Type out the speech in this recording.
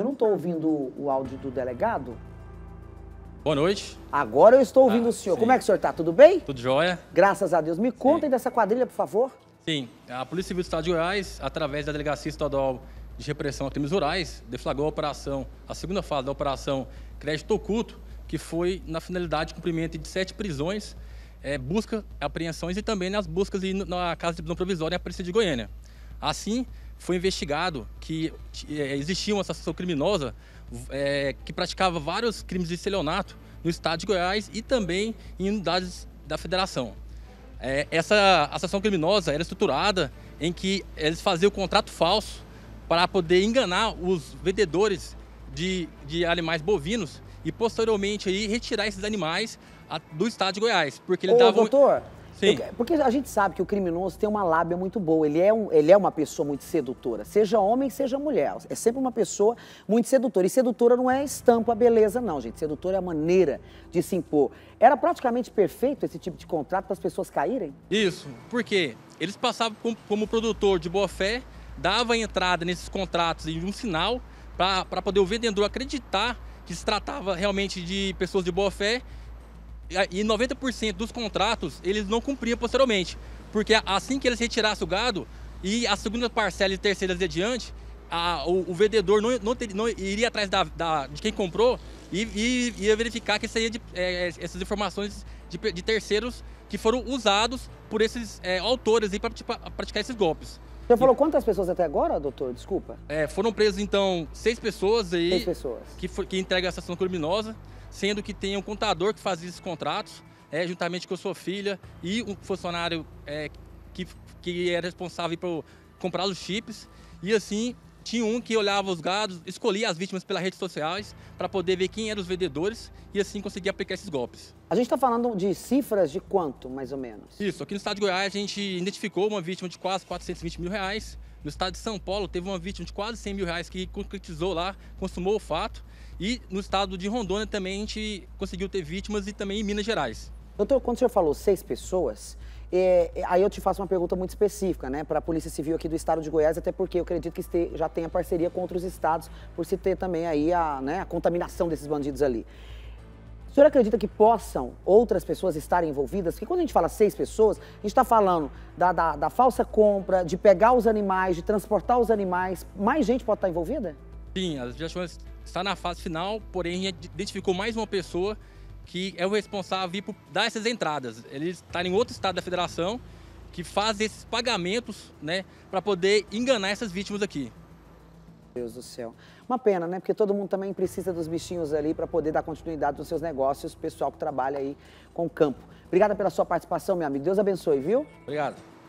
Eu não estou ouvindo o áudio do delegado. Boa noite. Agora eu estou ouvindo ah, o senhor. Sim. Como é que o senhor está? Tudo bem? Tudo jóia. Graças a Deus. Me contem sim. dessa quadrilha, por favor. Sim. A Polícia Civil do Estado de Goiás, através da Delegacia Estadual de Repressão a Crimes Rurais, deflagrou a operação, a segunda fase da operação Crédito Oculto, que foi na finalidade de cumprimento de sete prisões, é, busca, apreensões e também nas buscas e na casa de prisão provisória em Aparecida de Goiânia. Assim, foi investigado que eh, existia uma associação criminosa é, que praticava vários crimes de estelionato no estado de Goiás e também em unidades da federação. É, essa associação criminosa era estruturada em que eles faziam contrato falso para poder enganar os vendedores de, de animais bovinos e posteriormente aí retirar esses animais do estado de Goiás, porque ele Ô, dava doutor, Sim. Eu, porque a gente sabe que o criminoso tem uma lábia muito boa, ele é, um, ele é uma pessoa muito sedutora, seja homem, seja mulher. É sempre uma pessoa muito sedutora. E sedutora não é estampa, beleza, não, gente. Sedutora é a maneira de se impor. Era praticamente perfeito esse tipo de contrato para as pessoas caírem? Isso, porque eles passavam como, como produtor de boa-fé, dava entrada nesses contratos e um sinal para poder o vendedor acreditar que se tratava realmente de pessoas de boa-fé e 90% dos contratos eles não cumpriam posteriormente, porque assim que eles retirassem o gado e a segunda parcela e terceira de adiante, a, o, o, vendedor não, não, ter, não iria atrás da, da, de quem comprou e, e ia verificar que seria de, é, essas informações de, de, terceiros que foram usados por esses é, autores para tipo, praticar esses golpes. Você falou quantas pessoas até agora, doutor? Desculpa. É, foram presas, então, seis pessoas aí. Seis pessoas. Que, que entregam a ação criminosa, sendo que tem um contador que fazia esses contratos, é, juntamente com a sua filha e um funcionário é, que, que é responsável por comprar os chips. E assim, tinha um que olhava os gados, escolhia as vítimas pelas redes sociais para poder ver quem eram os vendedores e assim conseguir aplicar esses golpes. A gente está falando de cifras de quanto, mais ou menos? Isso, aqui no estado de Goiás a gente identificou uma vítima de quase 420 mil reais. No estado de São Paulo teve uma vítima de quase 100 mil reais que concretizou lá, consumou o fato. E no estado de Rondônia também a gente conseguiu ter vítimas e também em Minas Gerais. Doutor, quando o senhor falou seis pessoas, é, é, aí eu te faço uma pergunta muito específica, né, para a Polícia Civil aqui do Estado de Goiás, até porque eu acredito que este, já tenha parceria com outros estados, por se ter também aí a, né, a contaminação desses bandidos ali. O senhor acredita que possam outras pessoas estarem envolvidas? Porque quando a gente fala seis pessoas, a gente está falando da, da, da, falsa compra, de pegar os animais, de transportar os animais. Mais gente pode estar envolvida? Sim, as investigações estão na fase final, porém identificou mais uma pessoa que é o responsável por dar essas entradas. Ele está em outro estado da federação que faz esses pagamentos né, para poder enganar essas vítimas aqui. Deus do céu. Uma pena, né? Porque todo mundo também precisa dos bichinhos ali para poder dar continuidade nos seus negócios, pessoal que trabalha aí com o campo. Obrigada pela sua participação, meu amigo. Deus abençoe, viu? Obrigado.